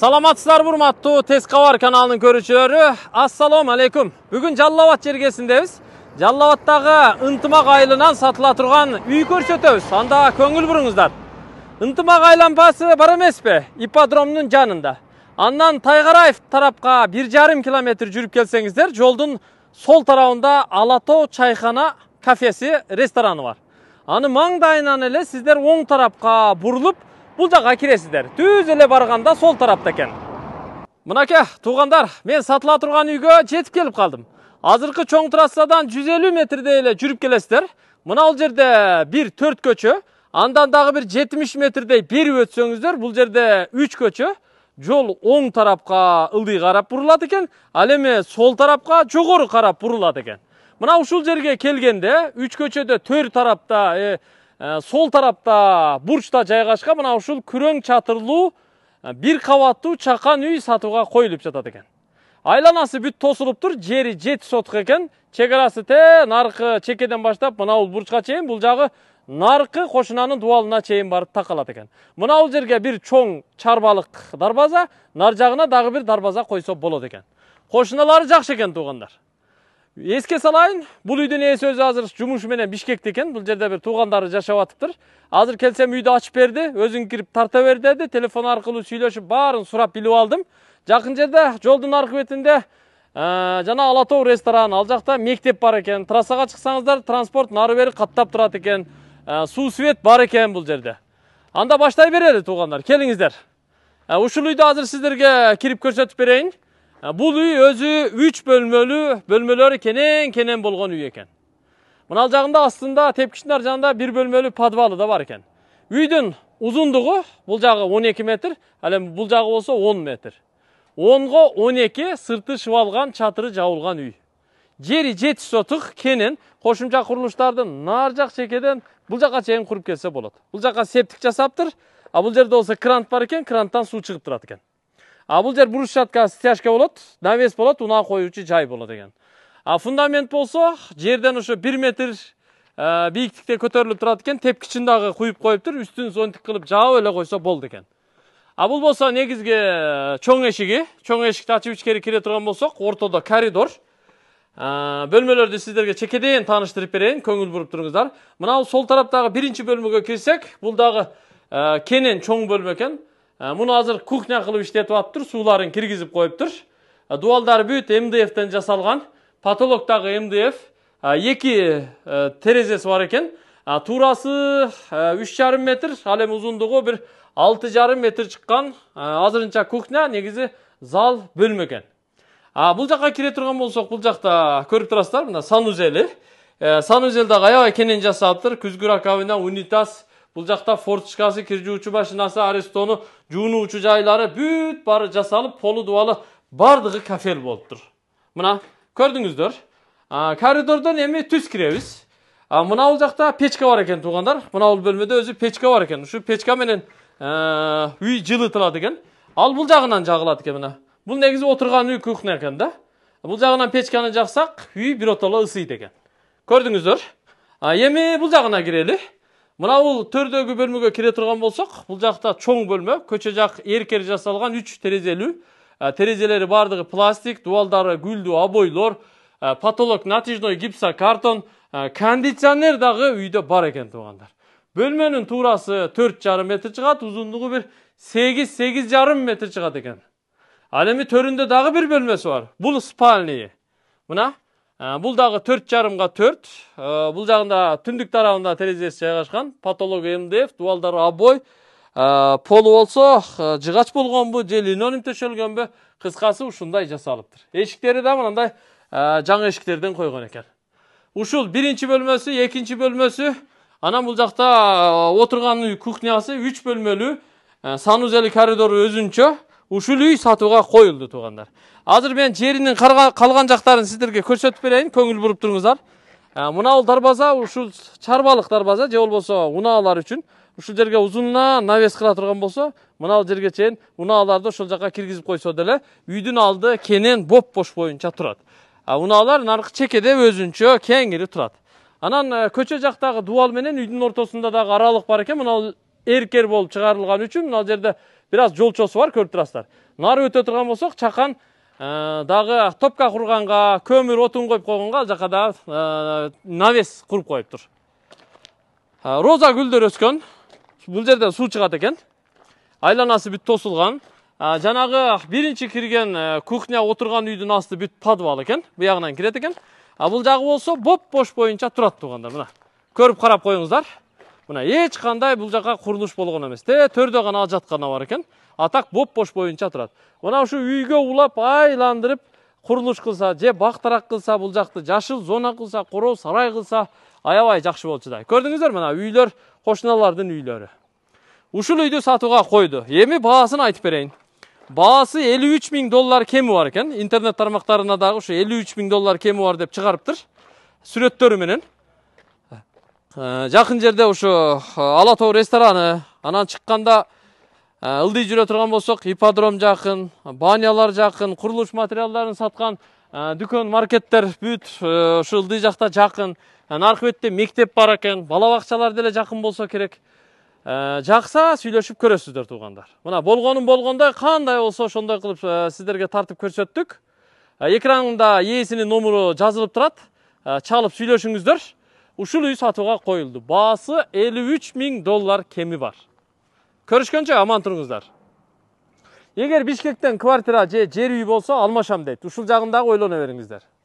саламатсыздар урматтуу тез кабар каналынын көрүүчүлөрү ассалому алейкум бүгүн жаллават абад жергесиндебиз жалал абаддагы ынтымак айылынан сатыла турган үй көрсөтөбүз анда көңүл буруңуздар ынтымак айлампасы бар эмеспи ипподромдун жанында андан тайгараев тарапқа бир жарым километр жүрүп келсеңиздер жолдун сол тарабында ала чайхана кафеси рестораны бар аны маңдайынан эле сиздер оң тарапка бурулуп бұл жаққа келесіздер түз еле барғанда сол тарапта екен мінәке туғандар мен сатыла тұрған үйге жетіп келіп қалдым азыркы чоң трассадан 150 метрдей эле жүрүп келесиздер мынау жерде бір төрт көчө андан дагы бир жетимиш метрдей бери өтсөңүздөр бул жерде үч көчө жол оң тарапқа ылдый қарап бурулат экен ал эми сол тарапқа жогору қарап бурулат экен мына ушул жерге келгенде үч көчөдө төр тарапта Э, сол тарапта бурчта жайгашкан мына ушул күрөң чатырлуу э, бир кабаттуу чакан үй сатууга коюлуп жатат экен айланасы бүт тосулуптур жери жети соток экен чек арасы те наркы чекеден баштап мына бул бурчка чейин бул жагы наркы кошунанын дубалына чейин барып такалат экен мына бул жерге бир чоң чарбалык дарбаза нар жагына дагы бир дарбаза койсо болот экен кошуналары жакшы экен туугандар еске салайын бұл үйден иесі өзі азыр жумушу менен бишкекте экен бул жерде бир туугандары жашап атыптыр азыр келсем үйдү ашып берди өзүң кирип тарта бер деди телефон аркылуу сүйлөшүп баарын сурап билип алдым жакын жерде жолдун аркы бетинде ә, жана ала тоо ресторан ал жакта мектеп бар экен трассага чыксаңыздар транспорт нары бери каттап турат экен ә, суу свет бар экен бул жерде анда баштай берели туугандар келиңиздер ә, ушул үйдү азыр сиздерге кирип көрсөтүп берейин бұл үй өзі үч бөлмөлүү бөлмөлөрү кенен кенен болгон үй экен мынал жагында астында тепкичтин ар жанында бир бөлмөлүү подвалы да бар экен үйдүн узундугу бул жагы 12 метр ал эми бул жагы болсо 10 метр 10го 12 сырты шыбалган чатыры жабылган үй жери 7 сотық кенен кошумча курулуштарды нар жак чекеден бул жака чейин куруп келсе болот бул жака септик жасаптыр а бул жерде болсо крант бар экен кранттан суу чыгып турат экен а бұл жер брусчатка стяжка болот навес болот унаа коюучу жай болады деген. а фундамент болса жерден ушу бир метр э, бийиктикте көтөрүлүп турат экен тепкичин дагы куюп коюптур үстүн зонтик кылып жаап эле койсо болду экен а бул болсо негизги э, чоң эшиги чоң эшикти ачып ичкери кире турган болсок ортодо коридор э, бөлмөлөрдү сиздерге чекеден тааныштырып берейин көңүл буруп туруңуздар мына сол тараптагы биринчи бөлмөгө кирсек бул дагы кенен чоң бөлмө экен Э, муну азыр кухня кылып иштетип атыптыр сууларын киргизип коюптур э, дубалдары бүт мдфтен жасалган патологтағы мдф екі э, терезеси бар экен турасы үч жарым метр ал эми узундугу бир алты метр чыккан азырынча кухня негізі зал бөлмө экен бул жака кире турган болсок бул жакта көрүп турасыздар мына санузели санузел дагы аябай кенен жасалыптыр күзгү раковина унитаз бул жакта форточкасы киржүүчү машинасы арестону жуунуучу жайлары бүт бары жасалып полу дубалы баардыгы кафел болуптур мына көрдүңүздөр коридордон эми түз киребиз мына бул жакта печка бар екен туугандар мына бул бөлмөдө өзү печка бар экен ушу печка менен үй жылытылат экен ал бул жагынан жагылат экен мына бул негизи отурган үй кухня экен да бул жагынан печканы жақсақ, үй биротоло ысыйт экен көрдүңүздөр эми бул жагына кирели мына бул төрдөгү бөлмөгө кире турган болсок бул жакта чоң бөлмө көчө жақ эркер жасалган үч терезелүү ә, терезелери баардыгы пластик дубалдары гүлдүү обойлор ә, потолок натяжной гипсокартон ә, кондиционер дагы үйдө бар экен туугандар бөлмөнүн туурасы төрт жарым метр чыгат узундугу бир сегиз сегиз жарым метр чыгат экен ал эми төрүндө дагы бир бөлмөсү бар бул спальный мына Э, бұл дағы төрт жарымға төрт э, бұл жағында түндік тарабында терезесі жайгашкан патолог мдф дубалдары обой э, полу болсо жыгач болгонбу же линолим төшөлгөнбү кыскасы ушундай жасалыптыр эшиктери да мындай жаңы эшиктерден койгон экен ушул биринчи бөлмөсү экинчи бөлмөсү анан бул жакта отурган үй кухнясы үч бөлмөлүү санузели коридору өзүнчө ушул үй сатууга коюлду туугандар азыр мен жеринин калган жактарын сиздерге көрсөтүп берейин көңүл буруп туруңуздар э, мынабул дарбаза ушул чарбалык дарбаза же болбосо унаалар үчүн ушул жерге узунунан навес кыла турган болсо мынабул жерге чейин унааларды ошол жака киргизип койсо деле үйдүн алды кенен бош боюнча турат э, унаалар наркы чекеде өзүнчө кеңири турат анан э, көчө жактагы дубал менен үйдүн ортосунда дагы аралык бар экен мынабул эркер болуп чыгарылган үчүн мына жерде бираз жолчосу бар көрүп турасыздар нары өте турган болсок чакан э, дагы топка курганга көмүр отун коюп койгонго ал жака дагы э, навес куруп коюптур э, роза гүлдөр өскөн бул жерден суу чыгат экен айланасы бүт тосулган жанагы биринчи кирген кухня отурган үйдүн асты бүт подвал экен буягынан кирет экен а бұл жағы болсо боп бош боюнча турат туугандар мына көрүп карап коюңуздар мына ешқандай бұл жаққа құрылыс болған емес төрдө ғана жатқаны бар екен боп бош боюнча турат мына ұшы үйгө улап айландырып курулуш кылса же бақтырақ кылса бул жакты жашыл зона кылса короо сарай кылса аябай жакшы болчу да көрдүңүздөр мына үйлөр кошуналардын үйлөрү ушул үйдү сатууга койду эми баасын айтып берейин баасы элүү үч миң доллар кеми бар экен интернет тармактарына дагы ушу элүү үч миң доллар кеми бар деп чыгарыптыр сүрөттөрү менен Э, жақын жерде ушу э, ала рестораны анан чыкканда э, ылдый жүре турган болсок ипподром жақын банялар жақын курулуш материалдарын сатқан дүкен маркеттер бүт ушу ылдый жақта жақын наркы бетте мектеп бар экен бала бакчалар деле жакын болсо керек жақса сүйлөшүп көрөсүздөр туугандар мына болгонун болгондой кандай болсо ошондой кылып сиздерге тартып көрсөттүк экранда ээсинин номуру жазылып турат чалып сүйлөшүңүздөр Uşuluyu satığa koyuldu. Bası 53 bin dolar kemi var. Körüşkönce aman turunuzlar. Eğer Bişkek'ten kvartiraca cer üyü bolsa almaşam deydi. Uşul jağındağı oylana veringizler.